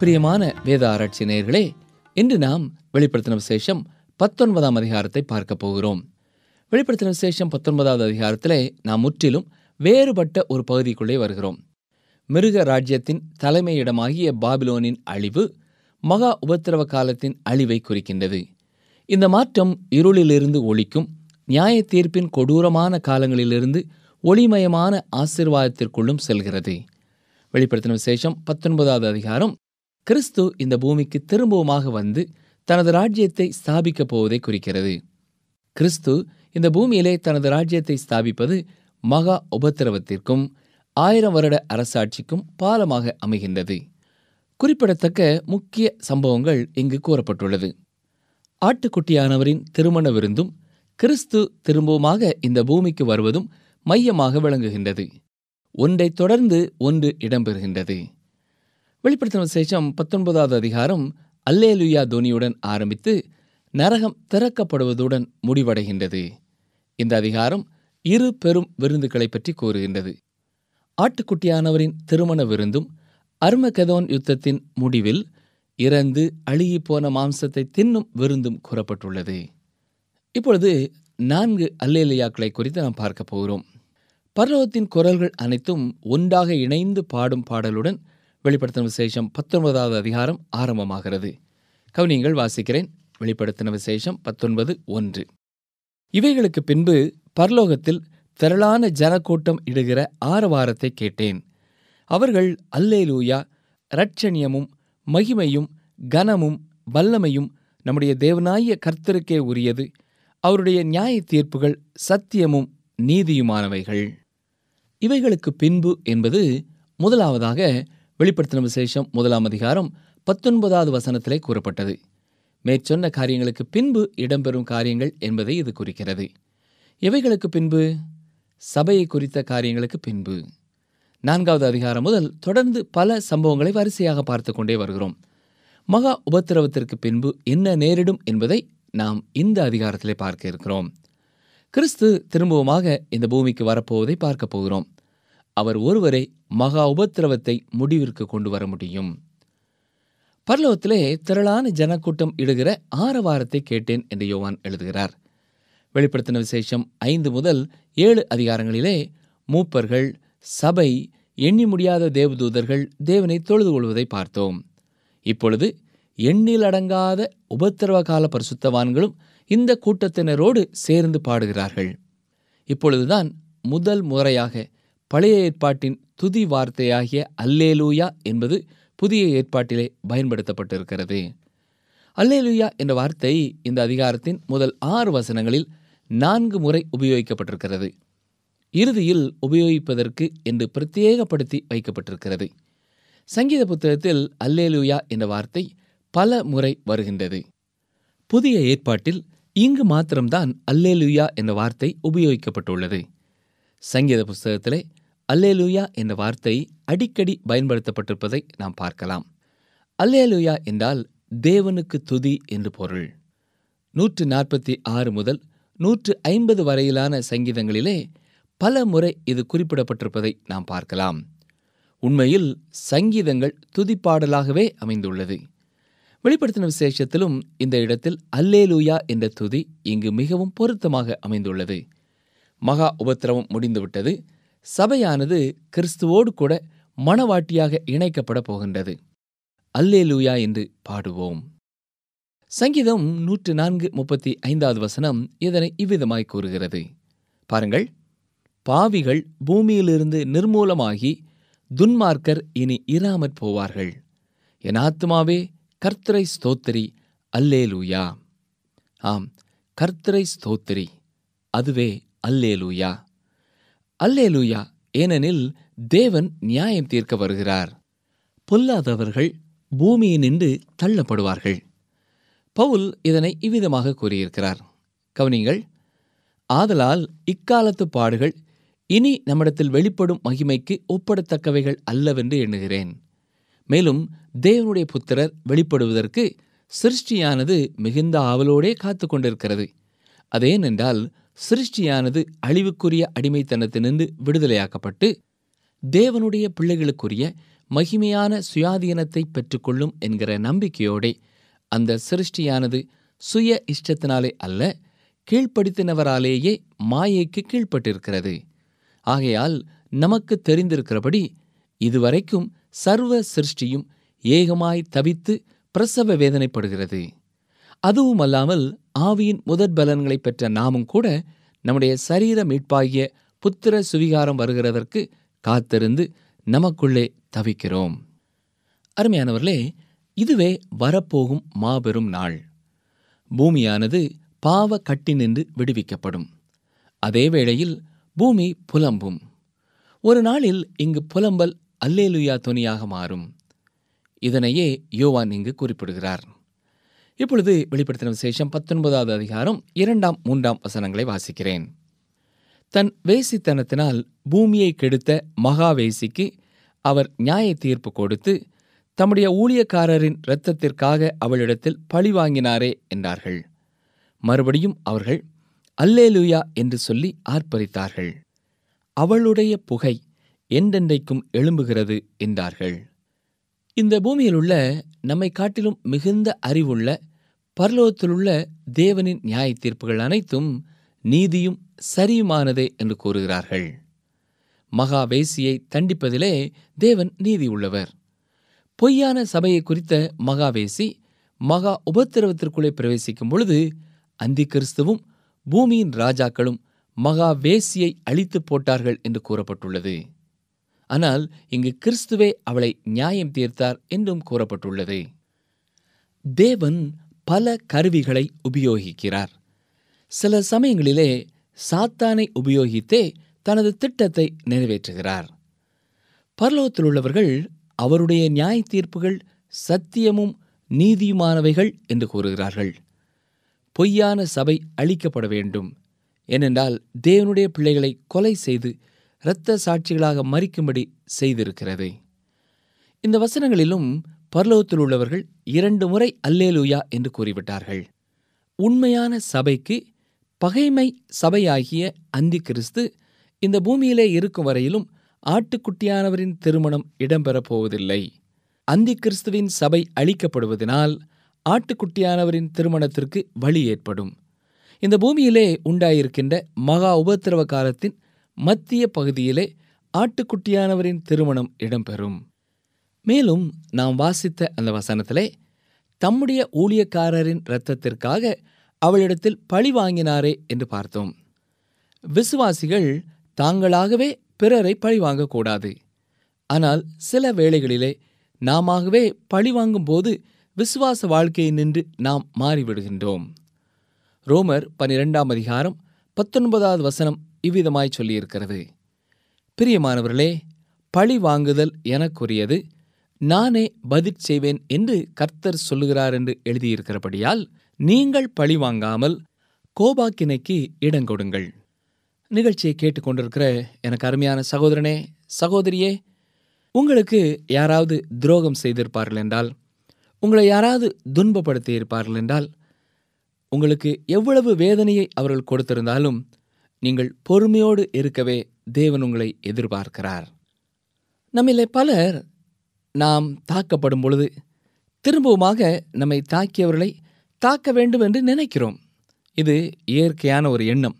பிரியமான வேத ஆராய்ச்சி நேயர்களே இன்று நாம் வெளிப்படுத்தின விசேஷம் பத்தொன்பதாம் அதிகாரத்தை பார்க்க போகிறோம் வெளிப்படுத்தின விசேஷம் பத்தொன்பதாவது அதிகாரத்தில் நாம் முற்றிலும் வேறுபட்ட ஒரு பகுதிக்குள்ளே வருகிறோம் மிருக ராஜ்யத்தின் தலைமையிடமாகிய பாபிலோனின் அழிவு மகா உபத்திரவ காலத்தின் அழிவை குறிக்கின்றது இந்த மாற்றம் இருளிலிருந்து ஒளிக்கும் நியாய தீர்ப்பின் கொடூரமான காலங்களிலிருந்து ஒளிமயமான ஆசிர்வாதத்திற்குள்ளும் செல்கிறது வெளிப்படுத்தின விசேஷம் பத்தொன்பதாவது அதிகாரம் கிறிஸ்து இந்த பூமிக்கு திரும்பவுமாக வந்து தனது ராஜ்யத்தை ஸ்தாபிக்கப் போவதை குறிக்கிறது கிறிஸ்து இந்த பூமியிலே தனது ராஜ்யத்தை ஸ்தாபிப்பது மகா உபத்திரவத்திற்கும் ஆயிரம் வருட அரசாட்சிக்கும் பாலமாக அமைகின்றது குறிப்பிடத்தக்க முக்கிய சம்பவங்கள் இங்கு கூறப்பட்டுள்ளது ஆட்டுக்குட்டியானவரின் திருமண விருந்தும் கிறிஸ்து திரும்பவுமாக இந்த பூமிக்கு வருவதும் மையமாக விளங்குகின்றது ஒன்றை தொடர்ந்து ஒன்று இடம்பெறுகின்றது வெளிப்படுத்தின சேஷம் பத்தொன்பதாவது அதிகாரம் அல்லேலுயா தோனியுடன் ஆரம்பித்து நரகம் திறக்கப்படுவதுடன் முடிவடைகின்றது இந்த அதிகாரம் இரு பெரும் விருந்துகளை பற்றி கூறுகின்றது ஆட்டுக்குட்டியானவரின் திருமண விருந்தும் அருமகெதோன் யுத்தத்தின் முடிவில் இறந்து அழுகி போன மாம்சத்தை தின்னும் விருந்தும் கூறப்பட்டுள்ளது இப்பொழுது நான்கு அல்லேலியாக்களை குறித்து நாம் பார்க்கப் போகிறோம் பர்லவத்தின் குரல்கள் அனைத்தும் ஒன்றாக இணைந்து பாடும் பாடலுடன் வெளிப்படுத்தின விசேஷம் பத்தொன்பதாவது அதிகாரம் ஆரம்பமாகிறது கவனிங்கள் வாசிக்கிறேன் வெளிப்படுத்தின விசேஷம் பத்தொன்பது ஒன்று இவைகளுக்கு பின்பு பரலோகத்தில் திரளான ஜனக்கூட்டம் இடுகிற ஆரவாரத்தை கேட்டேன் அவர்கள் அல்லேலூயா இரட்சணியமும் மகிமையும் கனமும் வல்லமையும் நம்முடைய தேவனாய கர்த்தருக்கே உரியது அவருடைய நியாய தீர்ப்புகள் சத்தியமும் நீதியுமானவைகள் இவைகளுக்கு பின்பு என்பது முதலாவதாக வெளிப்படுத்தின விசேஷம் முதலாம் அதிகாரம் பத்தொன்பதாவது வசனத்திலே கூறப்பட்டது மேற்சொன்ன காரியங்களுக்கு பின்பு இடம்பெறும் காரியங்கள் என்பதை இது குறிக்கிறது இவைகளுக்கு பின்பு சபையை குறித்த காரியங்களுக்கு பின்பு நான்காவது அதிகாரம் முதல் தொடர்ந்து பல சம்பவங்களை வரிசையாக பார்த்து கொண்டே வருகிறோம் மகா உபத்திரவத்திற்கு பின்பு என்ன நேரிடும் என்பதை நாம் இந்த அதிகாரத்திலே பார்க்க இருக்கிறோம் கிறிஸ்து திரும்பவுமாக இந்த பூமிக்கு வரப்போவதை பார்க்க போகிறோம் அவர் ஒருவரே மகா உபத்திரவத்தை முடிவிற்கு கொண்டு வர முடியும் பரலோகத்திலே திரளான ஜனக்கூட்டம் இடுகிற ஆரவாரத்தை கேட்டேன் என்று யோவான் எழுதுகிறார் வெளிப்படுத்தின விசேஷம் ஐந்து முதல் ஏழு அதிகாரங்களிலே மூப்பர்கள் சபை எண்ணி முடியாத தேவதூதர்கள் தேவனை தொழுது கொள்வதை பார்த்தோம் இப்பொழுது எண்ணில் அடங்காத உபத்திரவ கால பரிசுத்தவான்களும் இந்த கூட்டத்தினரோடு சேர்ந்து பாடுகிறார்கள் இப்பொழுதுதான் முதல் முறையாக பழைய ஏற்பாட்டின் துதி வார்த்தையாகிய அல்லேலூயா என்பது புதிய ஏற்பாட்டிலே பயன்படுத்தப்பட்டிருக்கிறது அல்லேலூயா என்ற வார்த்தை இந்த அதிகாரத்தின் முதல் ஆறு வசனங்களில் நான்கு முறை உபயோகிக்கப்பட்டிருக்கிறது இறுதியில் உபயோகிப்பதற்கு என்று பிரத்யேகப்படுத்தி வைக்கப்பட்டிருக்கிறது சங்கீத புத்தகத்தில் அல்லேலூயா என்ற வார்த்தை பல முறை வருகின்றது புதிய ஏற்பாட்டில் இங்கு மாத்திரம்தான் அல்லேலுயா என்ற வார்த்தை உபயோகிக்கப்பட்டுள்ளது சங்கீத புஸ்தகத்திலே அல்லேலூயா என்ற வார்த்தை அடிக்கடி பயன்படுத்தப்பட்டிருப்பதை நாம் பார்க்கலாம் அல்லேலூயா என்றால் தேவனுக்கு துதி என்று பொருள் நூற்று நாற்பத்தி ஆறு முதல் நூற்று ஐம்பது வரையிலான சங்கீதங்களிலே பல முறை இது குறிப்பிடப்பட்டிருப்பதை நாம் பார்க்கலாம் உண்மையில் சங்கீதங்கள் துதிப்பாடலாகவே அமைந்துள்ளது வெளிப்படுத்தின விசேஷத்திலும் இந்த இடத்தில் அல்லேலூயா என்ற துதி இங்கு மிகவும் பொருத்தமாக அமைந்துள்ளது மகா உபத்திரவம் முடிந்துவிட்டது சபையானது கிறிஸ்துவோடு கூட மணவாட்டியாக இணைக்கப்பட போகின்றது அல்லே லூயா என்று பாடுவோம் சங்கீதம் நூற்று நான்கு முப்பத்தி ஐந்தாவது வசனம் இதனை இவ்விதமாய் கூறுகிறது பாருங்கள் பாவிகள் பூமியிலிருந்து நிர்மூலமாகி துன்மார்க்கர் இனி இராமற் போவார்கள் என் ஆத்மாவே கர்த்தரை ஸ்தோத்திரி அல்லேலூயா ஆம் கர்த்தரை ஸ்தோத்திரி அதுவே அல்லேலூயா அல்லேலூயா ஏனெனில் தேவன் நியாயம் தீர்க்க வருகிறார் பொல்லாதவர்கள் பூமியை நின்று தள்ளப்படுவார்கள் பவுல் இதனை இவ்விதமாக கூறியிருக்கிறார் கவனிங்கள் ஆதலால் இக்காலத்து பாடுகள் இனி நம்மிடத்தில் வெளிப்படும் மகிமைக்கு ஒப்படத்தக்கவைகள் அல்லவென்று எண்ணுகிறேன் மேலும் தேவனுடைய புத்திரர் வெளிப்படுவதற்கு சிருஷ்டியானது மிகுந்த ஆவலோடே காத்து கொண்டிருக்கிறது அதேனென்றால் சிருஷ்டியானது அழிவுக்குரிய அடிமைத்தனத்திலிருந்து விடுதலையாக்கப்பட்டு தேவனுடைய பிள்ளைகளுக்குரிய மகிமையான சுயாதீனத்தை பெற்றுக்கொள்ளும் என்கிற நம்பிக்கையோடே அந்த சிருஷ்டியானது சுய இஷ்டத்தினாலே அல்ல கீழ்ப்படுத்தினவராலேயே மாயைக்கு கீழ்ப்பட்டிருக்கிறது ஆகையால் நமக்கு தெரிந்திருக்கிறபடி இதுவரைக்கும் சர்வ சிருஷ்டியும் ஏகமாய் தவித்து பிரசவ வேதனைப்படுகிறது அதுவும் அல்லாமல் ஆவியின் முதற் பலன்களை பெற்ற நாமும் கூட நம்முடைய சரீர மீட்பாகிய புத்திர சுவிகாரம் வருகிறதற்கு காத்திருந்து நமக்குள்ளே தவிக்கிறோம் அருமையானவர்களே இதுவே வரப்போகும் மாபெரும் நாள் பூமியானது பாவ கட்டி நின்று விடுவிக்கப்படும் அதே வேளையில் பூமி புலம்பும் ஒரு நாளில் இங்கு புலம்பல் அல்லேலுயா துணியாக மாறும் இதனையே யோவான் இங்கு குறிப்பிடுகிறார் இப்பொழுது வெளிப்படுத்தின விசேஷம் பத்தொன்பதாவது அதிகாரம் இரண்டாம் மூன்றாம் வசனங்களை வாசிக்கிறேன் தன் வேசித்தனத்தினால் பூமியை கெடுத்த மகாவேசிக்கு அவர் நியாய தீர்ப்பு கொடுத்து தம்முடைய ஊழியக்காரரின் இரத்தத்திற்காக அவளிடத்தில் பழி வாங்கினாரே என்றார்கள் மறுபடியும் அவர்கள் அல்லேலுயா என்று சொல்லி ஆர்ப்பரித்தார்கள் அவளுடைய புகை என்றென்றைக்கும் எழும்புகிறது என்றார்கள் இந்த பூமியில் உள்ள நம்மை காட்டிலும் மிகுந்த அறிவுள்ள உள்ள தேவனின் நியாய தீர்ப்புகள் அனைத்தும் நீதியும் சரியுமானதே என்று கூறுகிறார்கள் மகா வேசியை தண்டிப்பதிலே தேவன் நீதி உள்ளவர் பொய்யான சபையை குறித்த மகாவேசி மகா உபத்திரவத்திற்குள்ளே பிரவேசிக்கும் பொழுது அந்தி கிறிஸ்துவும் பூமியின் ராஜாக்களும் மகா வேசியை அழித்து போட்டார்கள் என்று கூறப்பட்டுள்ளது ஆனால் இங்கு கிறிஸ்துவே அவளை நியாயம் தீர்த்தார் என்றும் கூறப்பட்டுள்ளது தேவன் பல கருவிகளை உபயோகிக்கிறார் சில சமயங்களிலே சாத்தானை உபயோகித்தே தனது திட்டத்தை நிறைவேற்றுகிறார் பரலோகத்தில் உள்ளவர்கள் அவருடைய நியாய தீர்ப்புகள் சத்தியமும் நீதியுமானவைகள் என்று கூறுகிறார்கள் பொய்யான சபை அழிக்கப்பட வேண்டும் ஏனென்றால் தேவனுடைய பிள்ளைகளை கொலை செய்து இரத்த சாட்சிகளாக மறிக்கும்படி செய்திருக்கிறது இந்த வசனங்களிலும் பர்லோகத்தில் உள்ளவர்கள் இரண்டு முறை அல்லேலுயா என்று கூறிவிட்டார்கள் உண்மையான சபைக்கு பகைமை சபையாகிய அந்தி கிறிஸ்து இந்த பூமியிலே இருக்கும் வரையிலும் ஆட்டுக்குட்டியானவரின் திருமணம் இடம்பெறப் போவதில்லை அந்தி கிறிஸ்துவின் சபை அழிக்கப்படுவதனால் ஆட்டுக்குட்டியானவரின் திருமணத்திற்கு வழி ஏற்படும் இந்த பூமியிலே உண்டாயிருக்கின்ற மகா உபத்திரவ காலத்தின் மத்திய பகுதியிலே ஆட்டுக்குட்டியானவரின் திருமணம் இடம்பெறும் மேலும் நாம் வாசித்த அந்த வசனத்திலே தம்முடைய ஊழியக்காரரின் இரத்தத்திற்காக அவளிடத்தில் பழி வாங்கினாரே என்று பார்த்தோம் விசுவாசிகள் தாங்களாகவே பிறரை பழி வாங்கக்கூடாது ஆனால் சில வேளைகளிலே நாமவே வாங்கும் போது விசுவாச வாழ்க்கையை நின்று நாம் மாறிவிடுகின்றோம் ரோமர் பனிரெண்டாம் அதிகாரம் பத்தொன்பதாவது வசனம் இவ்விதமாய் சொல்லியிருக்கிறது பிரியமானவர்களே பழி வாங்குதல் எனக்குரியது நானே பதில் செய்வேன் என்று கர்த்தர் சொல்லுகிறார் என்று எழுதியிருக்கிறபடியால் நீங்கள் பழி வாங்காமல் கோபாக்கினைக்கு இடங்கொடுங்கள் நிகழ்ச்சியை கேட்டுக்கொண்டிருக்கிற எனக்கு அருமையான சகோதரனே சகோதரியே உங்களுக்கு யாராவது துரோகம் செய்திருப்பார்கள் என்றால் உங்களை யாராவது துன்பப்படுத்தி இருப்பார்கள் என்றால் உங்களுக்கு எவ்வளவு வேதனையை அவர்கள் கொடுத்திருந்தாலும் நீங்கள் பொறுமையோடு இருக்கவே தேவன் உங்களை எதிர்பார்க்கிறார் நம்மிலே பலர் நாம் தாக்கப்படும் பொழுது திரும்பவுமாக நம்மை தாக்கியவர்களை தாக்க வேண்டும் என்று நினைக்கிறோம் இது இயற்கையான ஒரு எண்ணம்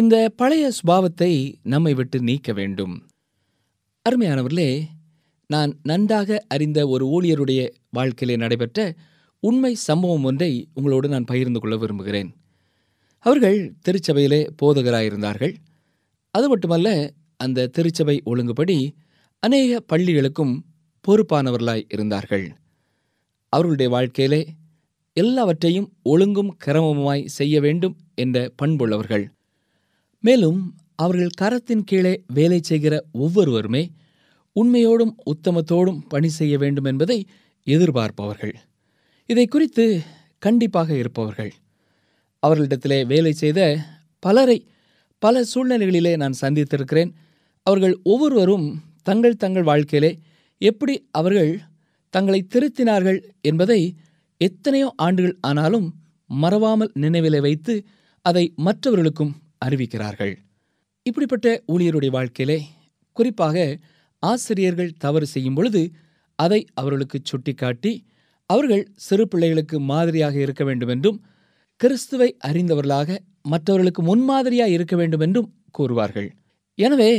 இந்த பழைய சுபாவத்தை நம்மை விட்டு நீக்க வேண்டும் அருமையானவர்களே நான் நன்றாக அறிந்த ஒரு ஊழியருடைய வாழ்க்கையிலே நடைபெற்ற உண்மை சம்பவம் ஒன்றை உங்களோடு நான் பகிர்ந்து கொள்ள விரும்புகிறேன் அவர்கள் திருச்சபையிலே போதகராயிருந்தார்கள் அது மட்டுமல்ல அந்த திருச்சபை ஒழுங்குபடி அநேக பள்ளிகளுக்கும் பொறுப்பானவர்களாய் இருந்தார்கள் அவர்களுடைய வாழ்க்கையிலே எல்லாவற்றையும் ஒழுங்கும் கிரமமுமாய் செய்ய வேண்டும் என்ற பண்புள்ளவர்கள் மேலும் அவர்கள் கரத்தின் கீழே வேலை செய்கிற ஒவ்வொருவருமே உண்மையோடும் உத்தமத்தோடும் பணி செய்ய வேண்டும் என்பதை எதிர்பார்ப்பவர்கள் இதை குறித்து கண்டிப்பாக இருப்பவர்கள் அவர்களிடத்திலே வேலை செய்த பலரை பல சூழ்நிலைகளிலே நான் சந்தித்திருக்கிறேன் அவர்கள் ஒவ்வொருவரும் தங்கள் தங்கள் வாழ்க்கையிலே எப்படி அவர்கள் தங்களை திருத்தினார்கள் என்பதை எத்தனையோ ஆண்டுகள் ஆனாலும் மறவாமல் நினைவிலை வைத்து அதை மற்றவர்களுக்கும் அறிவிக்கிறார்கள் இப்படிப்பட்ட ஊழியருடைய வாழ்க்கையிலே குறிப்பாக ஆசிரியர்கள் தவறு செய்யும் பொழுது அதை அவர்களுக்கு சுட்டிக்காட்டி அவர்கள் சிறு பிள்ளைகளுக்கு மாதிரியாக இருக்க வேண்டும் என்றும் கிறிஸ்துவை அறிந்தவர்களாக மற்றவர்களுக்கு முன்மாதிரியாக இருக்க வேண்டும் என்றும் கூறுவார்கள் எனவே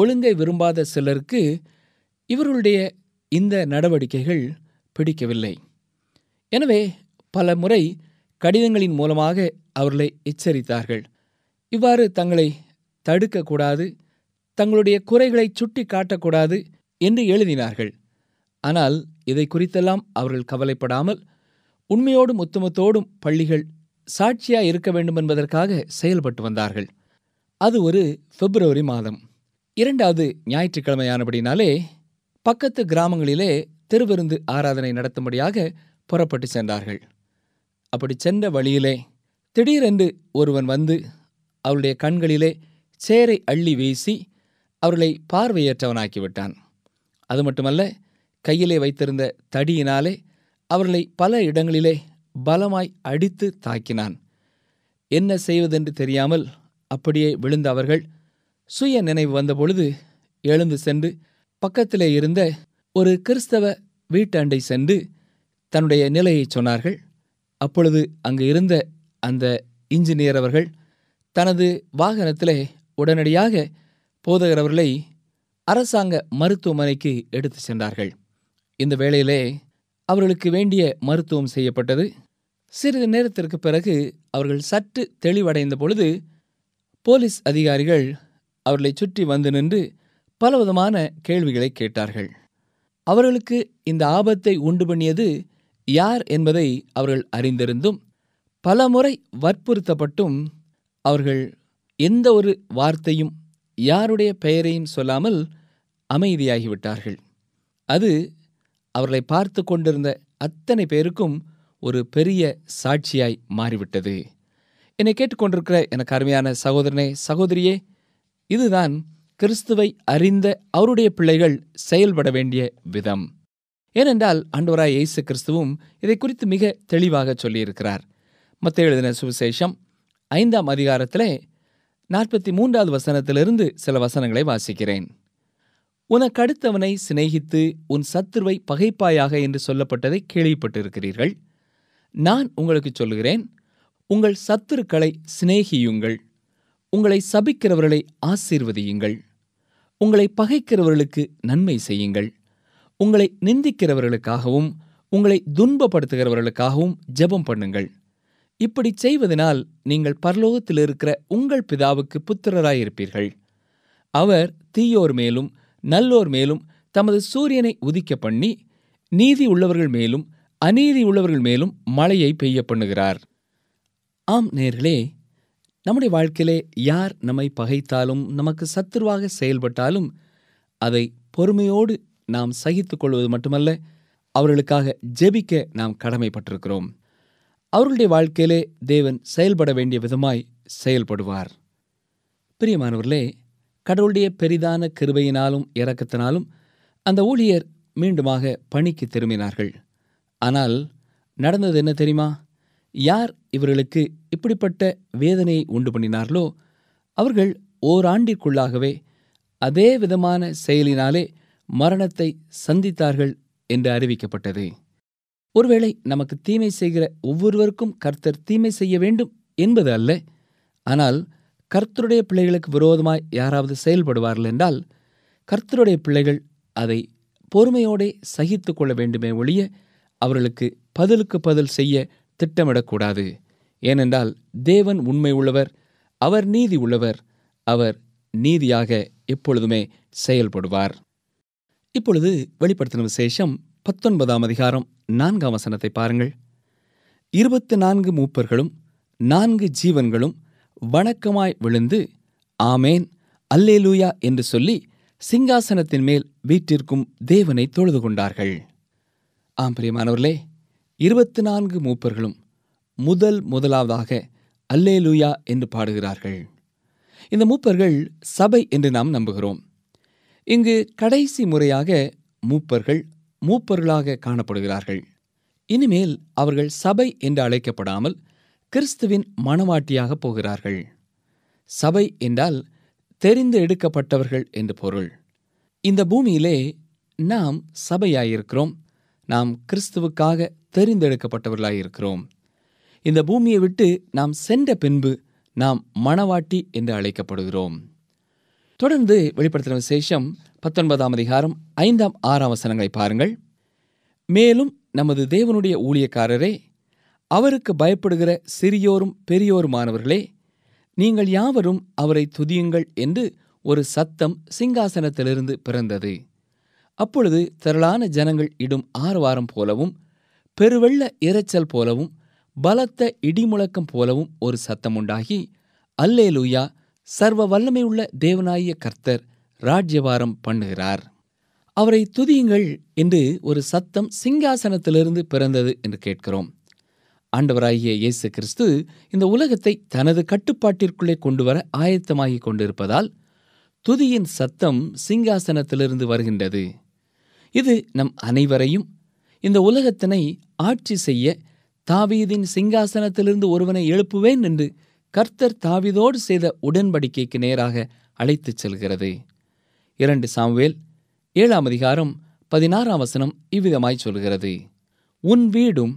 ஒழுங்கை விரும்பாத சிலருக்கு இவர்களுடைய இந்த நடவடிக்கைகள் பிடிக்கவில்லை எனவே பல முறை கடிதங்களின் மூலமாக அவர்களை எச்சரித்தார்கள் இவ்வாறு தங்களை தடுக்கக்கூடாது தங்களுடைய குறைகளை சுட்டி காட்டக்கூடாது என்று எழுதினார்கள் ஆனால் இதை குறித்தெல்லாம் அவர்கள் கவலைப்படாமல் உண்மையோடும் ஒத்துமத்தோடும் பள்ளிகள் சாட்சியாக இருக்க வேண்டும் என்பதற்காக செயல்பட்டு வந்தார்கள் அது ஒரு பிப்ரவரி மாதம் இரண்டாவது ஞாயிற்றுக்கிழமையானபடினாலே பக்கத்து கிராமங்களிலே திருவிருந்து ஆராதனை நடத்தும்படியாக புறப்பட்டு சென்றார்கள் அப்படி சென்ற வழியிலே திடீரென்று ஒருவன் வந்து அவருடைய கண்களிலே சேரை அள்ளி வீசி அவர்களை பார்வையற்றவனாக்கிவிட்டான் அது மட்டுமல்ல கையிலே வைத்திருந்த தடியினாலே அவர்களை பல இடங்களிலே பலமாய் அடித்து தாக்கினான் என்ன செய்வதென்று தெரியாமல் அப்படியே விழுந்த அவர்கள் சுய நினைவு வந்தபொழுது எழுந்து சென்று பக்கத்திலே இருந்த ஒரு கிறிஸ்தவ வீட்டாண்டை சென்று தன்னுடைய நிலையை சொன்னார்கள் அப்பொழுது அங்கு இருந்த அந்த இன்ஜினியர் அவர்கள் தனது வாகனத்திலே உடனடியாக போதகர் அவர்களை அரசாங்க மருத்துவமனைக்கு எடுத்து சென்றார்கள் இந்த வேளையிலே அவர்களுக்கு வேண்டிய மருத்துவம் செய்யப்பட்டது சிறிது நேரத்திற்கு பிறகு அவர்கள் சற்று தெளிவடைந்த பொழுது போலீஸ் அதிகாரிகள் அவர்களை சுற்றி வந்து நின்று பலவிதமான கேள்விகளை கேட்டார்கள் அவர்களுக்கு இந்த ஆபத்தை உண்டு பண்ணியது யார் என்பதை அவர்கள் அறிந்திருந்தும் பலமுறை வற்புறுத்தப்பட்டும் அவர்கள் எந்த ஒரு வார்த்தையும் யாருடைய பெயரையும் சொல்லாமல் அமைதியாகிவிட்டார்கள் அது அவர்களை பார்த்து கொண்டிருந்த அத்தனை பேருக்கும் ஒரு பெரிய சாட்சியாய் மாறிவிட்டது என்னை கேட்டுக்கொண்டிருக்கிற எனக்கு அருமையான சகோதரனே சகோதரியே இதுதான் கிறிஸ்துவை அறிந்த அவருடைய பிள்ளைகள் செயல்பட வேண்டிய விதம் ஏனென்றால் அன்பராய் ஏசு கிறிஸ்துவும் இதை குறித்து மிக தெளிவாக சொல்லியிருக்கிறார் மத்திய எழுதின சுவிசேஷம் ஐந்தாம் அதிகாரத்திலே நாற்பத்தி மூன்றாவது வசனத்திலிருந்து சில வசனங்களை வாசிக்கிறேன் உனக்கு அடுத்தவனை சிநேகித்து உன் சத்துருவை பகைப்பாயாக என்று சொல்லப்பட்டதை கேள்விப்பட்டிருக்கிறீர்கள் நான் உங்களுக்கு சொல்கிறேன் உங்கள் சத்துருக்களை சிநேகியுங்கள் உங்களை சபிக்கிறவர்களை ஆசீர்வதியுங்கள் உங்களை பகைக்கிறவர்களுக்கு நன்மை செய்யுங்கள் உங்களை நிந்திக்கிறவர்களுக்காகவும் உங்களை துன்பப்படுத்துகிறவர்களுக்காகவும் ஜெபம் பண்ணுங்கள் இப்படி செய்வதனால் நீங்கள் பரலோகத்தில் இருக்கிற உங்கள் பிதாவுக்கு புத்திரராயிருப்பீர்கள் அவர் தீயோர் மேலும் நல்லோர் மேலும் தமது சூரியனை உதிக்க பண்ணி நீதி உள்ளவர்கள் மேலும் அநீதி உள்ளவர்கள் மேலும் மழையை பெய்ய பண்ணுகிறார் ஆம் நேர்களே நம்முடைய வாழ்க்கையிலே யார் நம்மை பகைத்தாலும் நமக்கு சத்துருவாக செயல்பட்டாலும் அதை பொறுமையோடு நாம் சகித்து கொள்வது மட்டுமல்ல அவர்களுக்காக ஜெபிக்க நாம் கடமைப்பட்டிருக்கிறோம் அவர்களுடைய வாழ்க்கையிலே தேவன் செயல்பட வேண்டிய விதமாய் செயல்படுவார் பிரியமானவர்களே கடவுளுடைய பெரிதான கிருபையினாலும் இறக்கத்தினாலும் அந்த ஊழியர் மீண்டுமாக பணிக்கு திரும்பினார்கள் ஆனால் நடந்தது என்ன தெரியுமா யார் இவர்களுக்கு இப்படிப்பட்ட வேதனையை உண்டு பண்ணினார்களோ அவர்கள் ஓராண்டிற்குள்ளாகவே அதே விதமான செயலினாலே மரணத்தை சந்தித்தார்கள் என்று அறிவிக்கப்பட்டது ஒருவேளை நமக்கு தீமை செய்கிற ஒவ்வொருவருக்கும் கர்த்தர் தீமை செய்ய வேண்டும் என்பது அல்ல ஆனால் கர்த்தருடைய பிள்ளைகளுக்கு விரோதமாய் யாராவது செயல்படுவார்கள் என்றால் கர்த்தருடைய பிள்ளைகள் அதை பொறுமையோடே சகித்து கொள்ள வேண்டுமே ஒழிய அவர்களுக்கு பதிலுக்கு பதில் செய்ய திட்டமிடக்கூடாது ஏனென்றால் தேவன் உண்மை உள்ளவர் அவர் நீதி உள்ளவர் அவர் நீதியாக எப்பொழுதுமே செயல்படுவார் இப்பொழுது வெளிப்படுத்தின விசேஷம் பத்தொன்பதாம் அதிகாரம் நான்காம் வசனத்தை பாருங்கள் இருபத்து நான்கு மூப்பர்களும் நான்கு ஜீவன்களும் வணக்கமாய் விழுந்து ஆமேன் அல்லேலூயா என்று சொல்லி சிங்காசனத்தின் மேல் வீட்டிற்கும் தேவனை தொழுது கொண்டார்கள் ஆம் பிரியமானவர்களே இருபத்தி நான்கு மூப்பர்களும் முதல் முதலாவதாக அல்லே லூயா என்று பாடுகிறார்கள் இந்த மூப்பர்கள் சபை என்று நாம் நம்புகிறோம் இங்கு கடைசி முறையாக மூப்பர்கள் மூப்பர்களாக காணப்படுகிறார்கள் இனிமேல் அவர்கள் சபை என்று அழைக்கப்படாமல் கிறிஸ்துவின் மனவாட்டியாகப் போகிறார்கள் சபை என்றால் தெரிந்து எடுக்கப்பட்டவர்கள் என்று பொருள் இந்த பூமியிலே நாம் சபையாயிருக்கிறோம் நாம் கிறிஸ்துவுக்காக தெரிந்தெடுக்கப்பட்டவர்களாயிருக்கிறோம் இந்த பூமியை விட்டு நாம் சென்ற பின்பு நாம் மணவாட்டி என்று அழைக்கப்படுகிறோம் தொடர்ந்து வெளிப்படுத்தின விசேஷம் பத்தொன்பதாம் அதிகாரம் ஐந்தாம் ஆறாம் வசனங்களை பாருங்கள் மேலும் நமது தேவனுடைய ஊழியக்காரரே அவருக்கு பயப்படுகிற சிறியோரும் பெரியோருமானவர்களே நீங்கள் யாவரும் அவரை துதியுங்கள் என்று ஒரு சத்தம் சிங்காசனத்திலிருந்து பிறந்தது அப்பொழுது திரளான ஜனங்கள் இடும் ஆறுவாரம் போலவும் பெருவெள்ள இரைச்சல் போலவும் பலத்த இடிமுழக்கம் போலவும் ஒரு சத்தம் உண்டாகி அல்லேலூயா சர்வ வல்லமையுள்ள தேவனாய கர்த்தர் ராஜ்யவாரம் பண்ணுகிறார் அவரை துதியுங்கள் என்று ஒரு சத்தம் சிங்காசனத்திலிருந்து பிறந்தது என்று கேட்கிறோம் ஆண்டவராகிய இயேசு கிறிஸ்து இந்த உலகத்தை தனது கட்டுப்பாட்டிற்குள்ளே கொண்டு வர ஆயத்தமாகிக் கொண்டிருப்பதால் துதியின் சத்தம் சிங்காசனத்திலிருந்து வருகின்றது இது நம் அனைவரையும் இந்த உலகத்தினை ஆட்சி செய்ய தாவீதின் சிங்காசனத்திலிருந்து ஒருவனை எழுப்புவேன் என்று கர்த்தர் தாவிதோடு செய்த உடன்படிக்கைக்கு நேராக அழைத்துச் செல்கிறது இரண்டு சாம்வேல் ஏழாம் அதிகாரம் பதினாறாம் வசனம் இவ்விதமாய் சொல்கிறது உன் வீடும்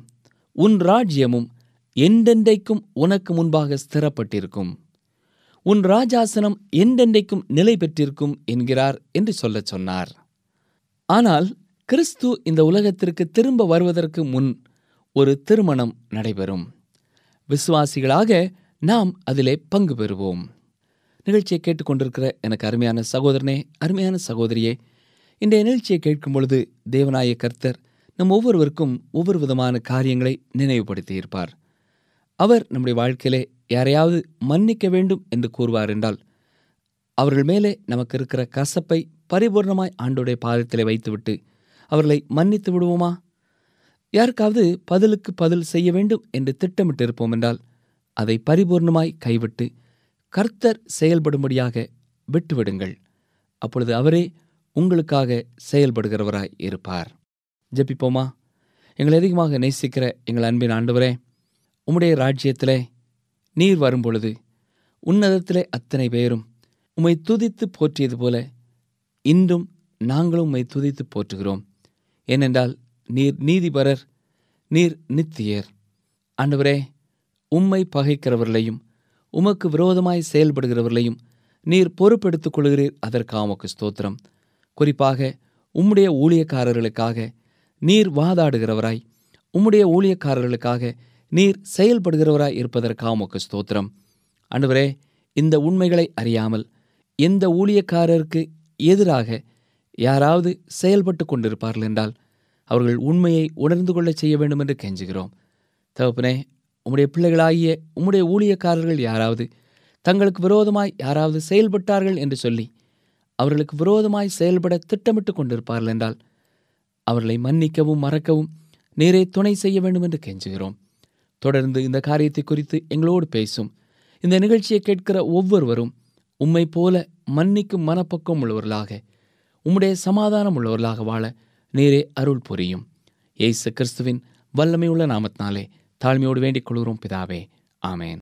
உன் ராஜ்யமும் எண்டெண்டைக்கும் உனக்கு முன்பாக ஸ்திரப்பட்டிருக்கும் உன் ராஜாசனம் எண்டெண்டைக்கும் நிலை பெற்றிருக்கும் என்கிறார் என்று சொல்லச் சொன்னார் ஆனால் கிறிஸ்து இந்த உலகத்திற்கு திரும்ப வருவதற்கு முன் ஒரு திருமணம் நடைபெறும் விசுவாசிகளாக நாம் அதிலே பங்கு பெறுவோம் நிகழ்ச்சியை கேட்டுக்கொண்டிருக்கிற எனக்கு அருமையான சகோதரனே அருமையான சகோதரியே இன்றைய நிகழ்ச்சியை கேட்கும் பொழுது தேவநாய கர்த்தர் நம் ஒவ்வொருவருக்கும் ஒவ்வொரு விதமான காரியங்களை நினைவுபடுத்தியிருப்பார் அவர் நம்முடைய வாழ்க்கையிலே யாரையாவது மன்னிக்க வேண்டும் என்று கூறுவார் என்றால் அவர்கள் மேலே நமக்கு இருக்கிற கசப்பை பரிபூர்ணமாய் ஆண்டோடைய பாதத்திலே வைத்துவிட்டு அவர்களை மன்னித்து விடுவோமா யாருக்காவது பதிலுக்கு பதில் செய்ய வேண்டும் என்று திட்டமிட்டிருப்போம் என்றால் அதை பரிபூர்ணமாய் கைவிட்டு கர்த்தர் செயல்படும்படியாக விட்டுவிடுங்கள் அப்பொழுது அவரே உங்களுக்காக செயல்படுகிறவராய் இருப்பார் ஜெபிப்போமா எங்களை அதிகமாக நேசிக்கிற எங்கள் அன்பின் ஆண்டவரே உம்முடைய ராஜ்யத்திலே நீர் வரும்பொழுது உன்னதத்திலே அத்தனை பேரும் உம்மை துதித்து போற்றியது போல இன்றும் நாங்களும் உம்மை துதித்து போற்றுகிறோம் ஏனென்றால் நீர் நீதிபரர் நீர் நித்தியர் ஆண்டவரே உம்மை பகைக்கிறவர்களையும் உமக்கு விரோதமாய் செயல்படுகிறவர்களையும் நீர் பொறுப்பெடுத்துக் கொள்கிறீர் அதற்கு ஸ்தோத்திரம் குறிப்பாக உம்முடைய ஊழியக்காரர்களுக்காக நீர் வாதாடுகிறவராய் உம்முடைய ஊழியக்காரர்களுக்காக நீர் செயல்படுகிறவராய் இருப்பதற்காக ஸ்தோத்திரம் அன்றுவரே இந்த உண்மைகளை அறியாமல் எந்த ஊழியக்காரருக்கு எதிராக யாராவது செயல்பட்டு கொண்டிருப்பார்கள் என்றால் அவர்கள் உண்மையை உணர்ந்து கொள்ள செய்ய வேண்டும் என்று கெஞ்சுகிறோம் தகப்பனே உம்முடைய பிள்ளைகளாகிய உம்முடைய ஊழியக்காரர்கள் யாராவது தங்களுக்கு விரோதமாய் யாராவது செயல்பட்டார்கள் என்று சொல்லி அவர்களுக்கு விரோதமாய் செயல்பட திட்டமிட்டு கொண்டிருப்பார்கள் என்றால் அவர்களை மன்னிக்கவும் மறக்கவும் நேரே துணை செய்ய வேண்டும் என்று கெஞ்சுகிறோம் தொடர்ந்து இந்த காரியத்தை குறித்து எங்களோடு பேசும் இந்த நிகழ்ச்சியை கேட்கிற ஒவ்வொருவரும் உம்மை போல மன்னிக்கும் மனப்பக்கம் உள்ளவர்களாக உம்முடைய சமாதானம் உள்ளவர்களாக வாழ நேரே அருள் புரியும் ஏசு கிறிஸ்துவின் வல்லமையுள்ள நாமத்தினாலே தாழ்மையோடு வேண்டிக் கொள்கிறோம் பிதாவே ஆமேன்